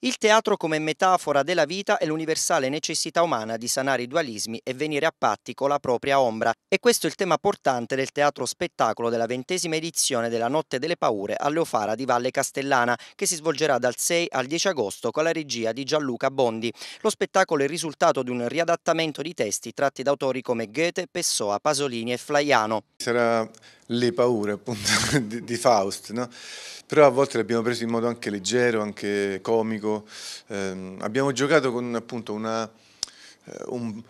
Il teatro come metafora della vita è l'universale necessità umana di sanare i dualismi e venire a patti con la propria ombra, e questo è il tema portante del teatro spettacolo della ventesima edizione della Notte delle Paure a Leofara di Valle Castellana, che si svolgerà dal 6 al 10 agosto con la regia di Gianluca Bondi. Lo spettacolo è il risultato di un riadattamento di testi tratti da autori come Goethe, Pessoa, Pasolini e Flaiano. Sarà le paure appunto di, di Faust, no? però a volte le abbiamo prese in modo anche leggero, anche comico, eh, abbiamo giocato con appunto una, eh, un,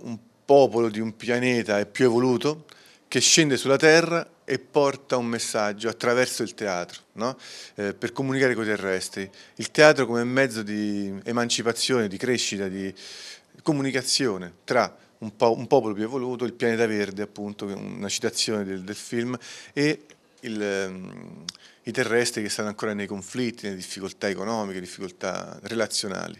un popolo di un pianeta più evoluto che scende sulla Terra e porta un messaggio attraverso il teatro, no? eh, per comunicare con i terrestri. Il teatro come mezzo di emancipazione, di crescita, di comunicazione tra un, po un popolo più evoluto, il pianeta verde appunto, una citazione del, del film, e il, ehm, i terrestri che stanno ancora nei conflitti, nelle difficoltà economiche, difficoltà relazionali.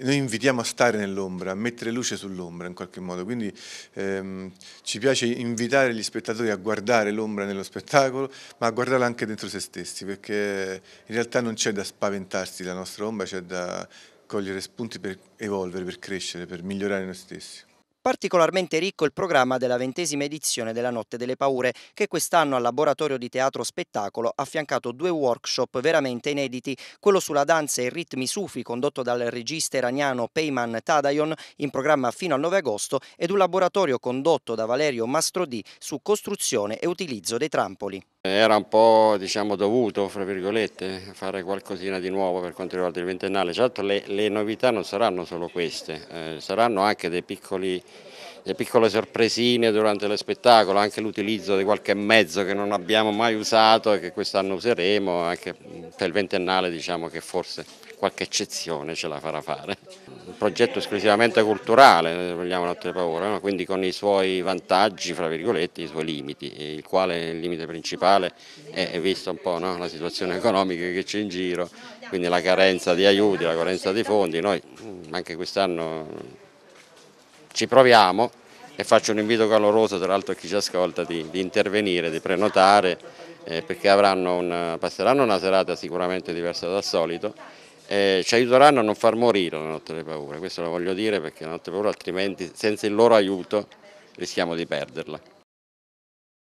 noi invitiamo a stare nell'ombra, a mettere luce sull'ombra in qualche modo, quindi ehm, ci piace invitare gli spettatori a guardare l'ombra nello spettacolo, ma a guardarla anche dentro se stessi, perché in realtà non c'è da spaventarsi la nostra ombra, c'è da cogliere spunti per evolvere, per crescere, per migliorare noi stessi. Particolarmente ricco il programma della ventesima edizione della Notte delle Paure, che quest'anno al Laboratorio di Teatro Spettacolo ha affiancato due workshop veramente inediti, quello sulla danza e ritmi sufi condotto dal regista iraniano Peyman Tadayon in programma fino al 9 agosto ed un laboratorio condotto da Valerio Mastrodì su costruzione e utilizzo dei trampoli. Era un po' diciamo, dovuto, fra virgolette, fare qualcosina di nuovo per quanto riguarda il ventennale. Certo le, le novità non saranno solo queste, eh, saranno anche dei piccoli le piccole sorpresine durante lo spettacolo, anche l'utilizzo di qualche mezzo che non abbiamo mai usato e che quest'anno useremo, anche per il ventennale diciamo che forse qualche eccezione ce la farà fare. Un progetto esclusivamente culturale, se eh, vogliamo Notte Paura, no? quindi con i suoi vantaggi, fra virgolette, i suoi limiti, il quale il limite principale è visto un po' no? la situazione economica che c'è in giro, quindi la carenza di aiuti, la carenza di fondi, noi mm, anche quest'anno ci proviamo e faccio un invito caloroso tra l'altro a chi ci ascolta di, di intervenire, di prenotare eh, perché una, passeranno una serata sicuramente diversa dal solito eh, ci aiuteranno a non far morire la notte delle paure, questo lo voglio dire perché la notte delle paure altrimenti senza il loro aiuto rischiamo di perderla.